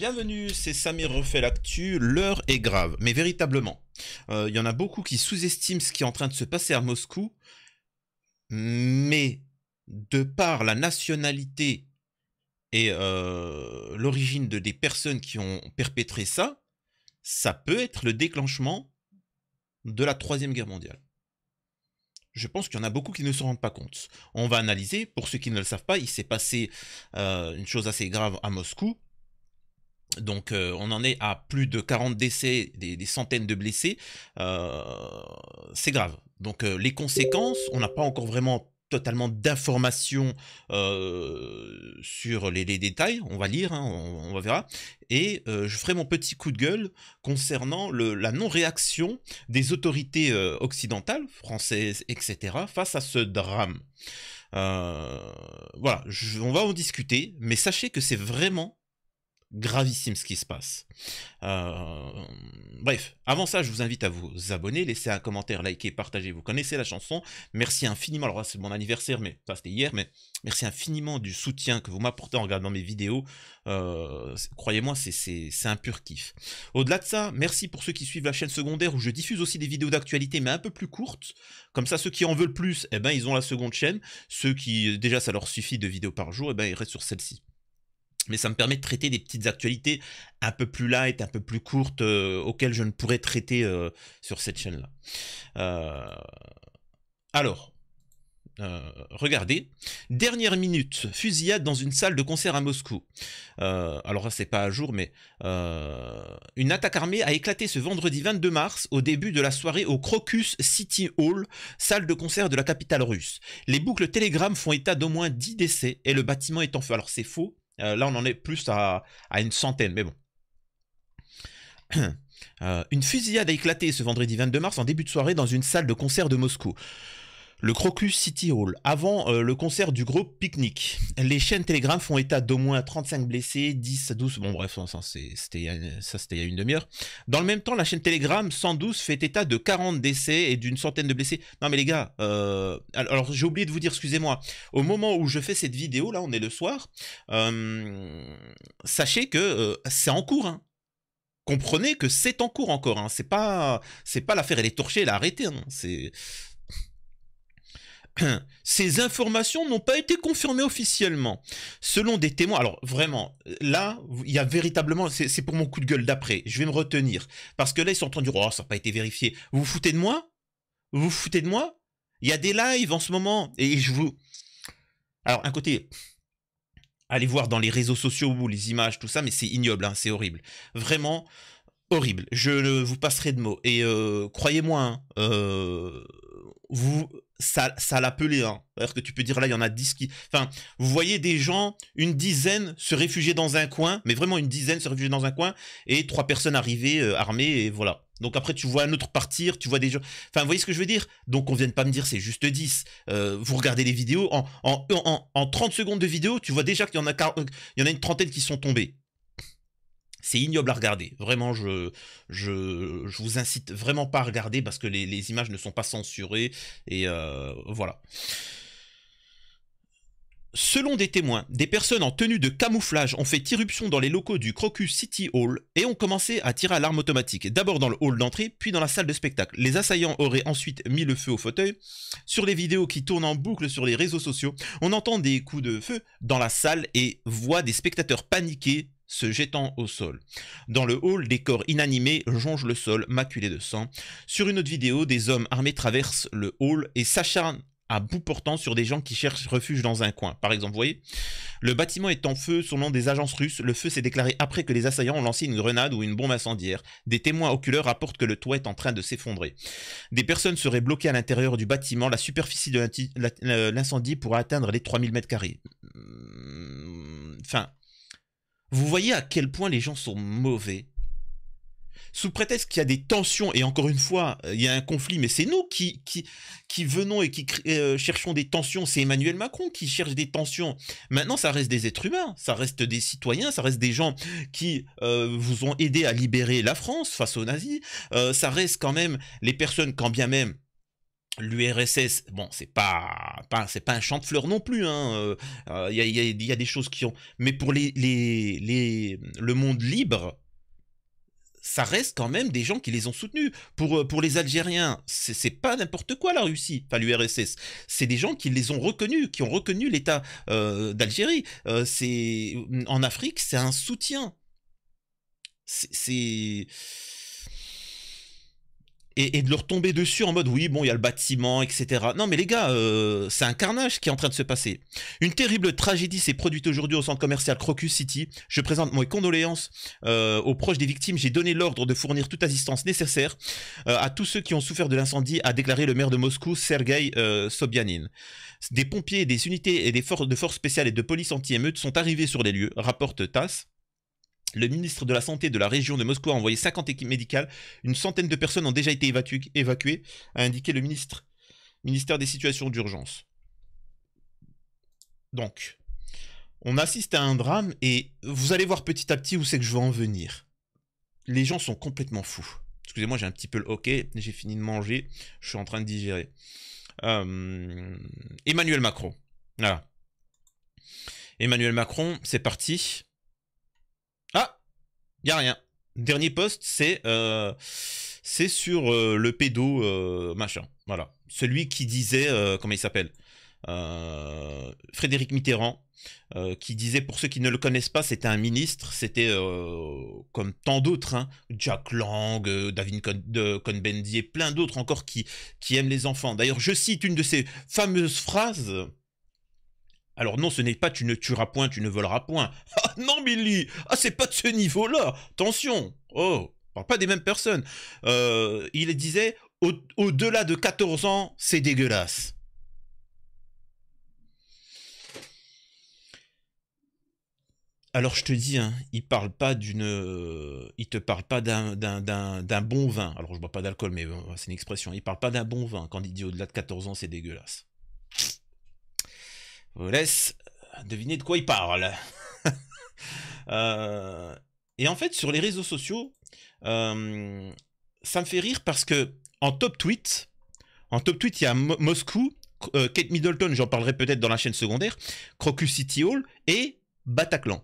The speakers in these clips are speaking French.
Bienvenue, c'est Samir refait l'actu. L'heure est grave, mais véritablement. Euh, il y en a beaucoup qui sous-estiment ce qui est en train de se passer à Moscou, mais de par la nationalité et euh, l'origine de des personnes qui ont perpétré ça, ça peut être le déclenchement de la troisième guerre mondiale. Je pense qu'il y en a beaucoup qui ne se rendent pas compte. On va analyser. Pour ceux qui ne le savent pas, il s'est passé euh, une chose assez grave à Moscou donc euh, on en est à plus de 40 décès, des, centaines de blessés. Euh, c'est grave. Donc euh, les conséquences, on n'a pas encore vraiment totalement d'informations sur les, détails. On va lire, hein, on, va verra. Et je ferai mon petit coup de gueule concernant la non-réaction des autorités occidentales, françaises, etc., face à ce drame. voilà, on va en discuter, mais sachez que c'est vraiment gravissime ce qui se passe. Euh, bref, avant ça, je vous invite à vous abonner, laisser un commentaire, liker, partager. Vous connaissez la chanson. Merci infiniment. Alors c'est mon anniversaire, mais ça c'était hier, mais merci infiniment du soutien que vous m'apportez en regardant mes vidéos. Euh, croyez-moi, c'est un pur kiff. Au-delà de ça, merci pour ceux qui suivent la chaîne secondaire où je diffuse aussi des vidéos d'actualité, mais un peu plus courtes. Comme ça, ceux qui en veulent plus, eh ben, ils ont la seconde chaîne. Ceux qui, déjà, ça leur suffit de vidéos par jour, eh ben, ils restent sur celle-ci mais ça me permet de traiter des petites actualités un peu plus light, un peu plus courtes, euh, auxquelles je ne pourrais traiter euh, sur cette chaîne-là. Euh, alors, regardez. Dernière minute, fusillade dans une salle de concert à Moscou. alors là, c'est pas à jour, mais une attaque armée a éclaté ce vendredi 22 mars au début de la soirée au Crocus City Hall, salle de concert de la capitale russe. Les boucles Telegram font état d'au moins 10 décès et le bâtiment est en feu. Alors c'est faux, euh, là, on en est plus à, une centaine, mais bon. Euh, une fusillade a éclaté ce vendredi 22 mars en début de soirée dans une salle de concert de Moscou. Le Crocus City Hall. Avant euh, le concert du groupe Picnic, les chaînes Telegram font état d'au moins 35 blessés, 10 à 12. Bon, bref, ça c'était il y a une demi-heure. Dans le même temps, la chaîne Telegram 112 fait état de 40 décès et d'une centaine de blessés. Non, mais les gars, euh, alors j'ai oublié de vous dire, excusez-moi, au moment où je fais cette vidéo, là, on est le soir, euh, sachez que c'est en cours. Hein. comprenez que c'est en cours encore. Hein. C'est pas, c'est pas l'affaire elle est torchée, elle a arrêté. Hein. C'est, Ces informations n'ont pas été confirmées officiellement. Selon des témoins, alors vraiment, là, il y a véritablement, c'est pour mon coup de gueule d'après, je vais me retenir. Parce que là, ils sont en train de dire, oh, ça n'a pas été vérifié. Vous vous foutez de moi Vous vous foutez de moi Il y a des lives en ce moment, et je vous... Alors, un côté, allez voir dans les réseaux sociaux les images, tout ça, mais c'est ignoble, hein, c'est horrible. Vraiment horrible. Je vous passerai de mots. Et euh, croyez-moi, hein, euh, vous, ça, ça l'appelait. Hein. que tu peux dire là, il y en a 10 qui. Enfin, vous voyez des gens, une dizaine se réfugier dans un coin, mais vraiment une dizaine se réfugier dans un coin, et trois personnes arrivées euh, armées, et voilà. Donc après, tu vois un autre partir, tu vois des gens. Enfin, vous voyez ce que je veux dire Donc on vient de pas me dire c'est juste 10. Euh, vous regardez les vidéos, en, en, en, 30 secondes de vidéo, tu vois déjà qu'il y, en a, euh, il y en a une trentaine qui sont tombées, c'est ignoble à regarder. Vraiment, je, je, vous incite vraiment pas à regarder parce que les, images ne sont pas censurées. Et euh, voilà. Selon des témoins, des personnes en tenue de camouflage ont fait irruption dans les locaux du Crocus City Hall et ont commencé à tirer à l'arme automatique, d'abord dans le hall d'entrée, puis dans la salle de spectacle. Les assaillants auraient ensuite mis le feu au fauteuil. Sur les vidéos qui tournent en boucle sur les réseaux sociaux, on entend des coups de feu dans la salle et voit des spectateurs paniqués se jetant au sol. Dans le hall, des corps inanimés jongent le sol, maculés de sang. Sur une autre vidéo, des hommes armés traversent le hall et s'acharnent à bout portant sur des gens qui cherchent refuge dans un coin. Par exemple, vous voyez, le bâtiment est en feu selon des agences russes. Le feu s'est déclaré après que les assaillants ont lancé une grenade ou une bombe incendiaire. Des témoins oculaires rapportent que le toit est en train de s'effondrer. Des personnes seraient bloquées à l'intérieur du bâtiment. La superficie de euh, l'incendie pourrait atteindre les 3000 mètres carrés. Mmh, enfin, vous voyez à quel point les gens sont mauvais. Sous prétexte qu'il y a des tensions, et encore une fois, euh, il y a un conflit, mais c'est nous qui, venons et qui euh, cherchons des tensions. C'est Emmanuel Macron qui cherche des tensions. Maintenant, ça reste des êtres humains, ça reste des citoyens, ça reste des gens qui euh, vous ont aidé à libérer la France face aux nazis. ça reste quand même les personnes, quand bien même L'URSS, bon, c'est pas, pas c'est pas un champ de fleurs non plus. Hein, euh, euh, il y, a, des choses qui ont, mais pour les, les, le monde libre, ça reste quand même des gens qui les ont soutenus. Pour, euh, les Algériens, c'est pas n'importe quoi la Russie, pas l'URSS. C'est des gens qui les ont reconnus, qui ont reconnu l'État d'Algérie. en Afrique, c'est un soutien. C'est et, de leur tomber dessus en mode oui, bon, il y a le bâtiment, etc. Non, mais les gars, euh, c'est un carnage qui est en train de se passer. Une terrible tragédie s'est produite aujourd'hui au centre commercial Crocus City. Je présente mes condoléances euh, aux proches des victimes. J'ai donné l'ordre de fournir toute assistance nécessaire euh, à tous ceux qui ont souffert de l'incendie, a déclaré le maire de Moscou, Sergei Sobyanin. Des pompiers, des unités et des forces de forces spéciales et de police anti émeute sont arrivés sur les lieux, rapporte TASS. Le ministre de la Santé de la région de Moscou a envoyé 50 équipes médicales. Une centaine de personnes ont déjà été évacuées, a indiqué le ministre, ministère des Situations d'urgence. Donc, on assiste à un drame et vous allez voir petit à petit où c'est que je veux en venir. Les gens sont complètement fous. Excusez-moi, j'ai un petit peu le hockey, j'ai fini de manger, je suis en train de digérer. Euh, Emmanuel Macron. Voilà. Emmanuel Macron, c'est parti. Il a rien. Dernier poste, c'est euh, sur euh, le pédo euh, machin. Voilà. Celui qui disait, comment il s'appelle Frédéric Mitterrand, qui disait, pour ceux qui ne le connaissent pas, c'était un ministre, c'était comme tant d'autres, hein. Jack Lang, David Cohn-Bendit et plein d'autres encore qui, qui aiment les enfants. D'ailleurs, je cite une de ses fameuses phrases alors non, ce n'est pas tu ne tueras point, tu ne voleras point. Ah non, Billy, ah c'est pas de ce niveau-là. Attention. Oh, parle pas des mêmes personnes. Euh, il disait au-delà de 14 ans, c'est dégueulasse. Alors je te dis, hein, il parle pas d'une, euh, il te parle pas d'un bon vin. Alors je bois pas d'alcool, mais euh, c'est une expression. Il parle pas d'un bon vin quand il dit au-delà de 14 ans, c'est dégueulasse vous laisse deviner de quoi il parle. Euh, et en fait, sur les réseaux sociaux, euh, ça me fait rire parce que en top tweet, en top tweet, il y a Moscou, euh, Kate Middleton, j'en parlerai peut-être dans la chaîne secondaire, Crocus City Hall et Bataclan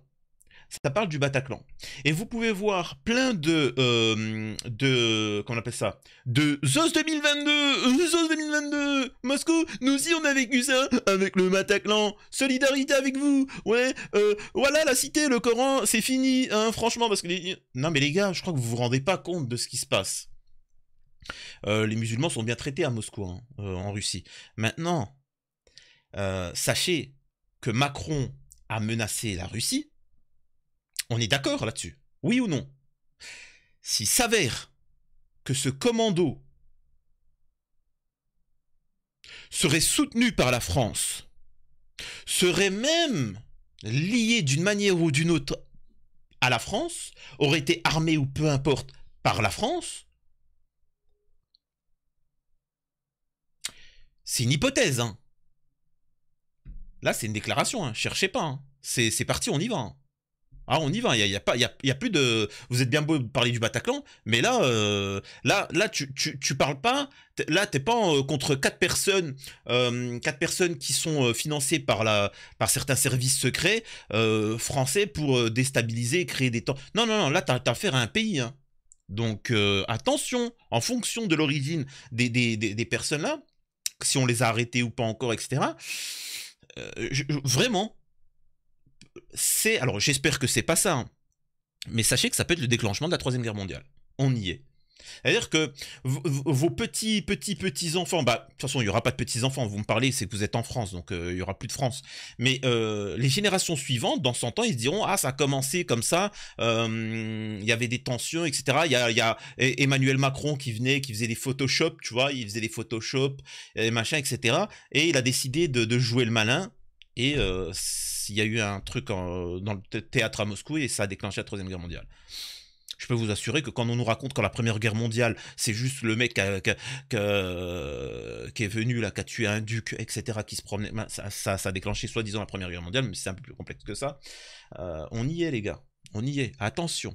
ça parle du Bataclan. Et vous pouvez voir plein de... Euh, de comment on appelle ça De ZOS 2022 ZOS 2022 Moscou, nous y on a vécu ça avec le Bataclan. Solidarité avec vous Ouais, euh, voilà la cité, le Coran, c'est fini, hein, franchement, parce que... Les... Non mais les gars, je crois que vous vous rendez pas compte de ce qui se passe. Euh, les musulmans sont bien traités à Moscou, hein, en Russie. Maintenant, sachez que Macron a menacé la Russie, on est d'accord là-dessus Oui ou non S'il s'avère que ce commando serait soutenu par la France, serait même lié d'une manière ou d'une autre à la France, aurait été armé ou peu importe par la France, c'est une hypothèse. Hein. Là, c'est une déclaration, hein. cherchez pas. Hein. C'est parti, on y va. Ah, on y va, il n'y a, y a, pas, y y a, plus de... Vous êtes bien beau de parler du Bataclan, mais là, euh, là, là tu, tu, parles pas, là, t'es pas euh, contre quatre personnes, euh, quatre personnes qui sont financées par, la, par certains services secrets français pour déstabiliser, créer des temps. Non, non, non, là, tu as affaire à un pays. Hein. Donc, attention, en fonction de l'origine des, personnes-là, si on les a arrêtées ou pas encore, etc. vraiment, c'est. Alors j'espère que c'est pas ça, hein, mais sachez que ça peut être le déclenchement de la Troisième Guerre mondiale. On y est. C'est-à-dire que vos petits, petits, petits enfants, bah, de toute façon, il n'y aura pas de petits enfants, vous me parlez, c'est que vous êtes en France, donc euh, il y aura plus de France. Mais euh, les générations suivantes, dans 100 ans, ils se diront, ah, ça a commencé comme ça, euh, il y avait des tensions, etc. Il y, a, e, Emmanuel Macron qui venait, qui faisait des Photoshop, tu vois, il faisait des Photoshop, et machin, etc. Et il a décidé de, jouer le malin, et il y a eu un truc dans le théâtre à Moscou et ça a déclenché la Troisième Guerre mondiale. Je peux vous assurer que quand on nous raconte que la Première Guerre mondiale, c'est juste le mec euh, qui, est venu là, qui a tué un duc, etc., qui se promenait, ben, ça, ça, a déclenché soi-disant la Première Guerre mondiale, mais c'est un peu plus complexe que ça. Euh, on y est, les gars, on y est. Attention,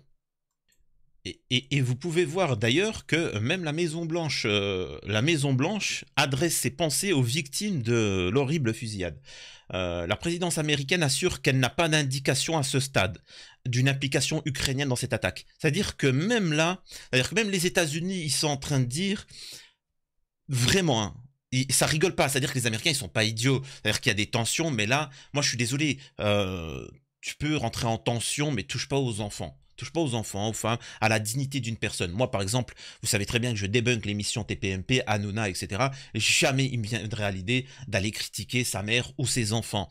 et, vous pouvez voir d'ailleurs que même la Maison Blanche, euh, la Maison Blanche adresse ses pensées aux victimes de l'horrible fusillade. Euh, la présidence américaine assure qu'elle n'a pas d'indication à ce stade d'une implication ukrainienne dans cette attaque. C'est-à-dire que même là, c'est-à-dire que même les États-Unis, ils sont en train de dire vraiment. Hein, ça rigole pas, c'est-à-dire que les Américains ils sont pas idiots, c'est-à-dire qu'il y a des tensions, mais là, moi je suis désolé, euh, tu peux rentrer en tension, mais touche pas aux enfants touche pas aux enfants, aux femmes, à la dignité d'une personne. Moi, par exemple, vous savez très bien que je débunk l'émission TPMP, Anona, etc. jamais il me viendrait à l'idée d'aller critiquer sa mère ou ses enfants.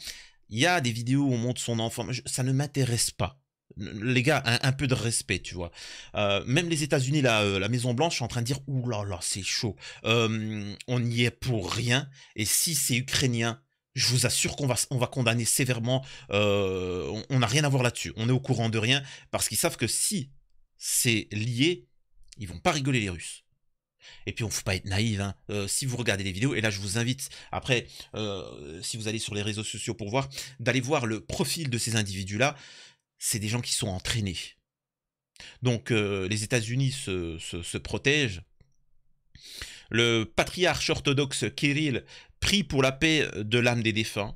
Il y a des vidéos où on montre son enfant, ça ne m'intéresse pas les gars, un, peu de respect, tu vois. Euh, même les États-Unis, euh, la, Maison Blanche, sont en train de dire, ouh là là, c'est chaud. Euh, on n'y est pour rien. Et si c'est ukrainien je vous assure qu'on va, on va condamner sévèrement. Euh, on n'a rien à voir là-dessus. On est au courant de rien parce qu'ils savent que si c'est lié, ils vont pas rigoler les Russes. Et puis on ne faut pas être naïf. Hein. Euh, si vous regardez les vidéos, et là je vous invite, après, euh, si vous allez sur les réseaux sociaux pour voir, d'aller voir le profil de ces individus-là, c'est des gens qui sont entraînés. Donc les États-Unis se, se protègent le patriarche orthodoxe Kirill prie pour la paix de l'âme des défunts.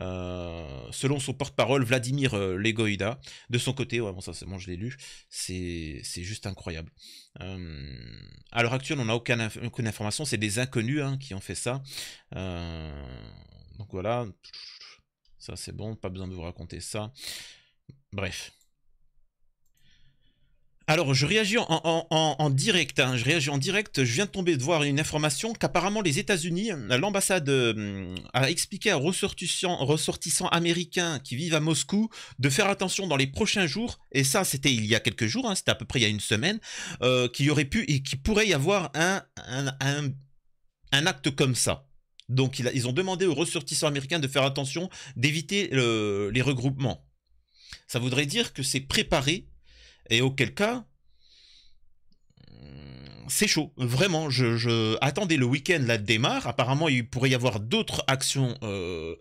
Euh, selon son porte-parole, Vladimir euh, Legoïda. De son côté, ouais, bon, ça c'est bon, je l'ai lu, c'est juste incroyable. Euh, à l'heure actuelle, on n'a aucune information, c'est des inconnus hein, qui ont fait ça. donc voilà, ça c'est bon, pas besoin de vous raconter ça. Bref. Alors, je réagis en, direct. Hein. Je réagis en direct. Je viens de tomber de voir une information qu'apparemment les États-Unis, euh, l'ambassade euh, a expliqué à ressortissants, ressortissants américains qui vivent à Moscou de faire attention dans les prochains jours. Et ça, c'était il y a quelques jours. Hein. c'était à peu près il y a une semaine euh, qu'il y aurait pu et qu'il pourrait y avoir un, un, acte comme ça. Donc, ils ont demandé aux ressortissants américains de faire attention, d'éviter les regroupements. Ça voudrait dire que c'est préparé et auquel cas, c'est chaud, vraiment. Je, attendais le week-end la démarre. Apparemment, il pourrait y avoir d'autres actions euh,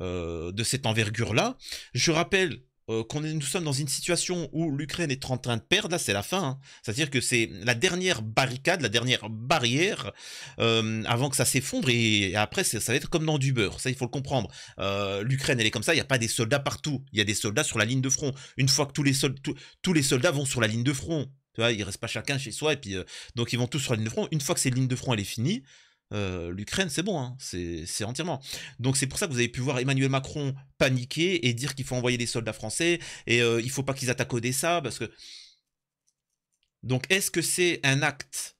euh, de cette envergure-là. Je rappelle euh, nous sommes dans une situation où l'Ukraine est en train de perdre, c'est la fin. Hein. C'est-à-dire que c'est la dernière barricade, la dernière barrière euh, avant que ça s'effondre et, après ça, va être comme dans du beurre. Ça il faut le comprendre. Euh, L'Ukraine elle est comme ça, il n'y a pas des soldats partout, il y a des soldats sur la ligne de front. Une fois que tous les, soldats vont sur la ligne de front, tu vois, il reste pas chacun chez soi et puis donc ils vont tous sur la ligne de front. Une fois que cette ligne de front elle est finie, euh, l'Ukraine, c'est bon, hein, c'est entièrement. Donc c'est pour ça que vous avez pu voir Emmanuel Macron paniquer et dire qu'il faut envoyer des soldats français et euh, il faut pas qu'ils attaquent Odessa parce que. Donc est-ce que c'est un acte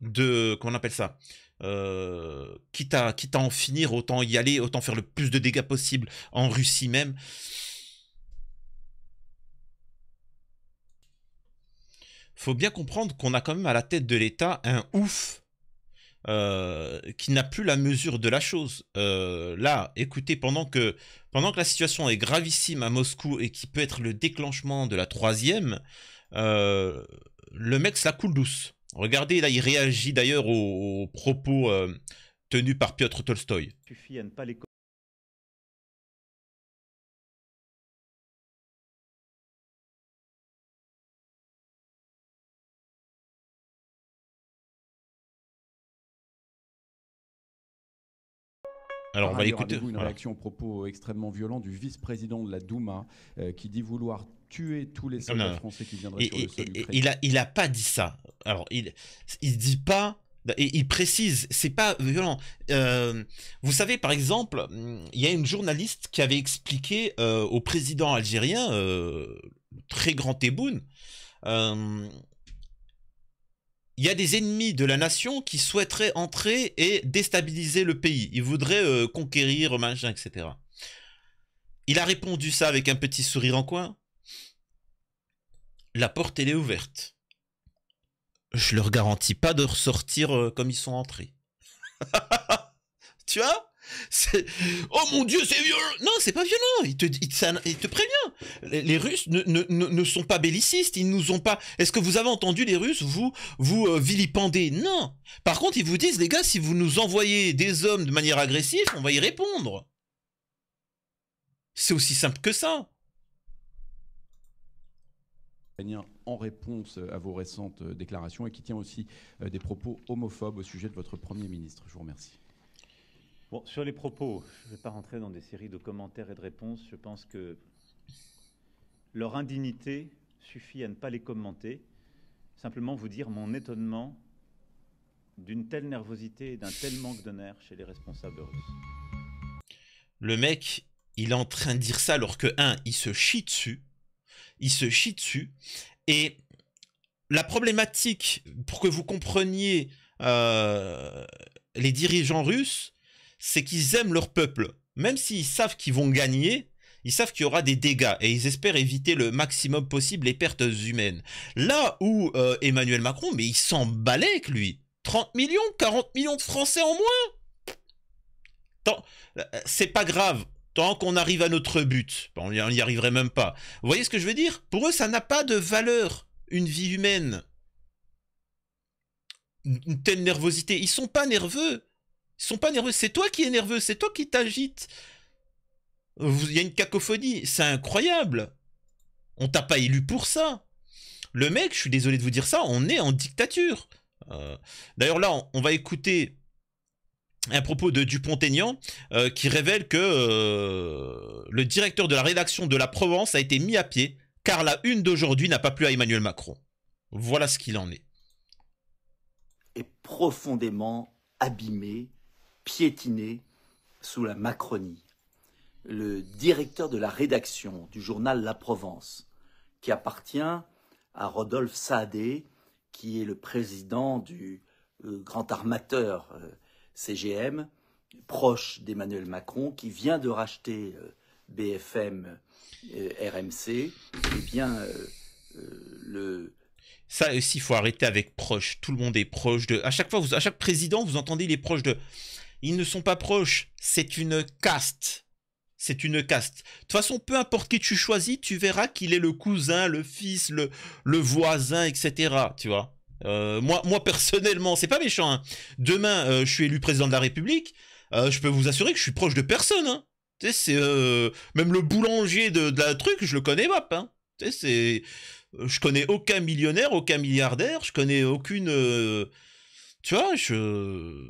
de comment on appelle ça euh, quitte, à, en finir, autant y aller, autant faire le plus de dégâts possible en Russie même. Faut bien comprendre qu'on a quand même à la tête de l'État un ouf euh, qui n'a plus la mesure de la chose. Euh, là, écoutez, pendant que, pendant que la situation est gravissime à Moscou et qui peut être le déclenchement de la troisième, euh, le mec ça coule douce. Regardez, là, il réagit d'ailleurs aux, propos tenus par Piotr Tolstoï. Suffit à ne pas les Alors, on va écouter. avez une réaction aux propos euh, extrêmement violents du vice-président de la Douma euh, qui dit vouloir tuer tous les soldats français qui viendraient sur le sol et, Il a, il a pas dit ça. Alors, il, il dit pas. Et il précise, c'est pas violent. Euh, vous savez, par exemple, il y a une journaliste qui avait expliqué au président algérien, très grand Tebboune, il y a des ennemis de la nation qui souhaiteraient entrer et déstabiliser le pays. Ils voudraient euh, conquérir, machin, etc. Il a répondu ça avec un petit sourire en coin. La porte, elle est ouverte. Je leur garantis pas de ressortir euh, comme ils sont entrés. tu vois Oh mon Dieu, c'est violent Non, c'est pas violent, il te, te prévient. Les, Russes ne, sont pas bellicistes, ils nous ont pas... Est-ce que vous avez entendu les Russes vous, vous euh, vilipender Non Par contre, ils vous disent, les gars, si vous nous envoyez des hommes de manière agressive, on va y répondre. C'est aussi simple que ça. En réponse à vos récentes euh, déclarations et qui tient aussi euh, des propos homophobes au sujet de votre Premier ministre. Je vous remercie. Bon, sur les propos, je ne vais pas rentrer dans des séries de commentaires et de réponses. Je pense que leur indignité suffit à ne pas les commenter. Simplement vous dire mon étonnement d'une telle nervosité et d'un tel manque de nerfs chez les responsables russes. Le mec, il est en train de dire ça alors que, un, il se chie dessus. Il se chie dessus. Et la problématique, pour que vous compreniez euh, les dirigeants russes, c'est qu'ils aiment leur peuple. Même s'ils savent qu'ils vont gagner, ils savent qu'il y aura des dégâts et ils espèrent éviter le maximum possible les pertes humaines. Là où euh, Emmanuel Macron, mais il s'en avec lui. 30 millions, 40 millions de Français en moins euh, C'est pas grave, tant qu'on arrive à notre but. on n'y arriverait même pas. Vous voyez ce que je veux dire Pour eux, ça n'a pas de valeur, une vie humaine. Une telle nervosité. Ils sont pas nerveux. Ils sont pas nerveux, c'est toi qui es nerveux, c'est toi qui t'agites. Il y a une cacophonie, c'est incroyable. On t'a pas élu pour ça. Le mec, je suis désolé de vous dire ça, on est en dictature. Euh, d'ailleurs là, on, va écouter un propos de Dupont-Aignan euh, qui révèle que euh, le directeur de la rédaction de La Provence a été mis à pied car la une d'aujourd'hui n'a pas plu à Emmanuel Macron. Voilà ce qu'il en est. Et profondément abîmé piétiné sous la Macronie. Le directeur de la rédaction du journal La Provence, qui appartient à Rodolphe Saadé, qui est le président du euh, grand armateur euh, CGM, proche d'Emmanuel Macron, qui vient de racheter BFM RMC, eh bien, euh, le, ça aussi, il faut arrêter avec proche. Tout le monde est proche de. À chaque fois, vous, à chaque président, vous entendez les proches de. Ils ne sont pas proches. C'est une caste. C'est une caste. De toute façon, peu importe qui tu choisis, tu verras qu'il est le cousin, le fils, le, le voisin, etc. Tu vois euh, moi, moi, personnellement, c'est pas méchant. Hein. Demain, euh, je suis élu président de la République. Euh, je peux vous assurer que je suis proche de personne. Hein. Tu sais, c'est même le boulanger de, la truc, je le connais pas. Hein. Tu sais, c'est je connais aucun millionnaire, aucun milliardaire, je connais aucune. tu vois, je.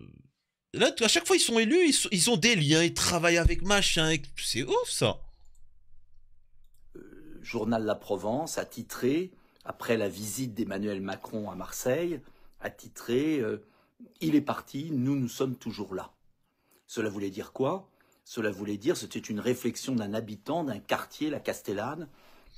Là, à chaque fois, ils sont élus, ils, ont des liens, ils travaillent avec machin. C'est ouf, ça. Euh, Journal La Provence a titré, après la visite d'Emmanuel Macron à Marseille, a titré euh, Il est parti, nous, nous sommes toujours là. Cela voulait dire quoi Cela voulait dire, c'était une réflexion d'un habitant d'un quartier, la Castellane,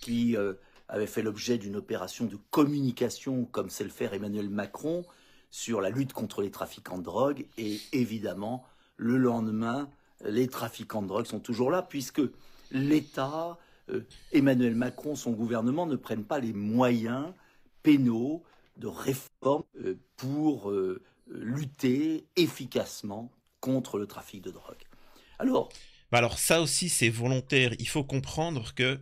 qui euh, avait fait l'objet d'une opération de communication, comme sait le faire Emmanuel Macron, sur la lutte contre les trafiquants de drogue. Et évidemment, le lendemain, les trafiquants de drogue sont toujours là, puisque l'État, euh, Emmanuel Macron, son gouvernement ne prennent pas les moyens pénaux de réforme euh, pour euh, lutter efficacement contre le trafic de drogue. Alors, bah alors ça aussi, c'est volontaire. Il faut comprendre que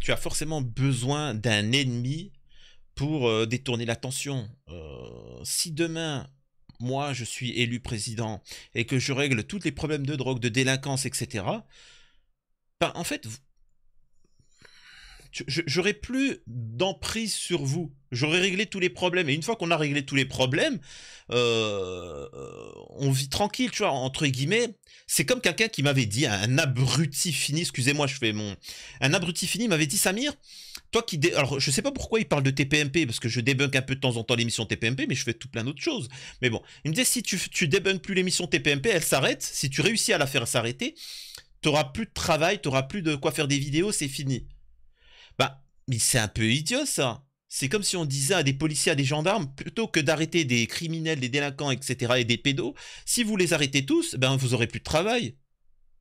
tu as forcément besoin d'un ennemi pour euh, détourner l'attention. Euh, si demain, moi, je suis élu président et que je règle tous les problèmes de drogue, de délinquance, etc., ben, en fait, j'aurais plus d'emprise sur vous. J'aurais réglé tous les problèmes. Et une fois qu'on a réglé tous les problèmes, euh, on vit tranquille, tu vois, entre guillemets. C'est comme quelqu'un qui m'avait dit, un abruti fini, excusez-moi, je fais mon... Un abruti fini m'avait dit, Samir, toi qui Alors, je sais pas pourquoi il parle de TPMP, parce que je débunk un peu de temps en temps l'émission TPMP, mais je fais tout plein d'autres choses. Mais bon, il me disait, si tu, tu débunkes plus l'émission TPMP, elle s'arrête. Si tu réussis à la faire s'arrêter, t'auras plus de travail, t'auras plus de quoi faire des vidéos, c'est fini. Bah, mais c'est un peu idiot, ça. C'est comme si on disait à des policiers, à des gendarmes, plutôt que d'arrêter des criminels, des délinquants, etc., et des pédos, si vous les arrêtez tous, ben vous aurez plus de travail.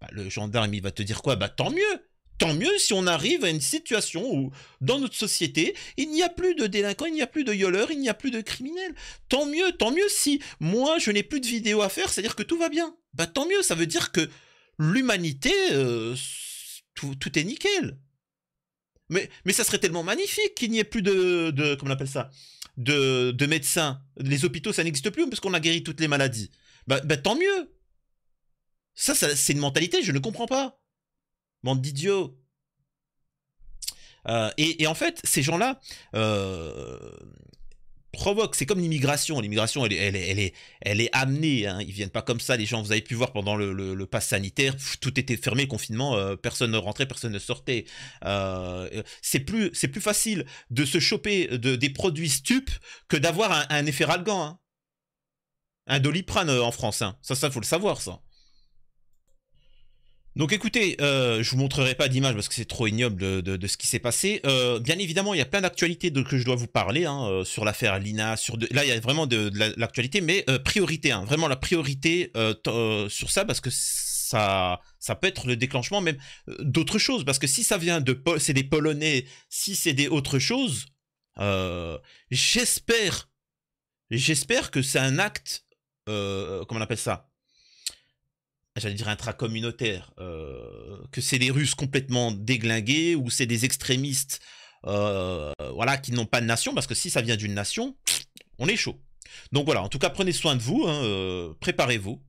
Bah le gendarme, il va te dire quoi Bah tant mieux tant mieux si on arrive à une situation où, dans notre société, il n'y a plus de délinquants, il n'y a plus de yoleurs, il n'y a plus de criminels. Tant mieux, tant mieux si moi je n'ai plus de vidéos à faire, c'est-à-dire que tout va bien. Bah tant mieux, ça veut dire que l'humanité, euh, tout, est nickel. Mais, mais ça serait tellement magnifique qu'il n'y ait plus de, de, comment on appelle ça, de, de médecins. Les hôpitaux, ça n'existe plus parce qu'on a guéri toutes les maladies. Bah, bah tant mieux. Ça, ça c'est une mentalité, je ne comprends pas bande d'idiots. Euh, et, en fait, ces gens-là euh, provoquent. C'est comme l'immigration. L'immigration, elle, est, elle est amenée. ils hein. Ils viennent pas comme ça. Les gens, vous avez pu voir pendant le, le, pass sanitaire, tout était fermé, confinement, euh, personne ne rentrait, personne ne sortait. c'est plus, c'est plus facile de se choper de, des produits stupes que d'avoir un, effet ralgan. Hein. Un doliprane en France. Hein. Ça, ça faut le savoir, ça. Donc écoutez, euh, je vous montrerai pas d'image parce que c'est trop ignoble de, ce qui s'est passé. Euh, bien évidemment, il y a plein d'actualités que je dois vous parler hein, euh, sur l'affaire Lina. Sur là, il y a vraiment de, l'actualité, mais euh, priorité, hein, vraiment la priorité sur ça parce que ça, ça peut être le déclenchement même d'autres choses. Parce que si ça vient de, c'est des Polonais, si c'est des autres choses, j'espère, j'espère que c'est un acte, comment on appelle ça, j'allais dire intracommunautaire, euh, que c'est des Russes complètement déglingués ou c'est des extrémistes euh, voilà, qui n'ont pas de nation, parce que si ça vient d'une nation, on est chaud. Donc voilà, en tout cas, prenez soin de vous, hein, euh, préparez-vous,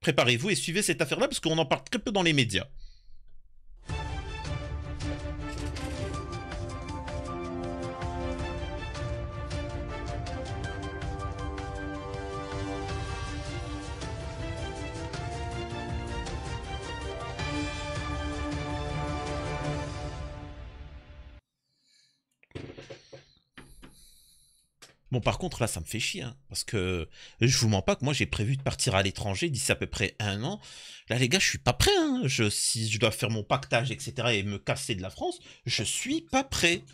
préparez-vous et suivez cette affaire-là, parce qu'on en parle très peu dans les médias. Bon, par contre, là, ça me fait chier, hein, parce que je vous mens pas que moi, j'ai prévu de partir à l'étranger d'ici à peu près un an. Là, les gars, je suis pas prêt. Hein. Je, si je dois faire mon pactage, etc., et me casser de la France, je suis pas prêt.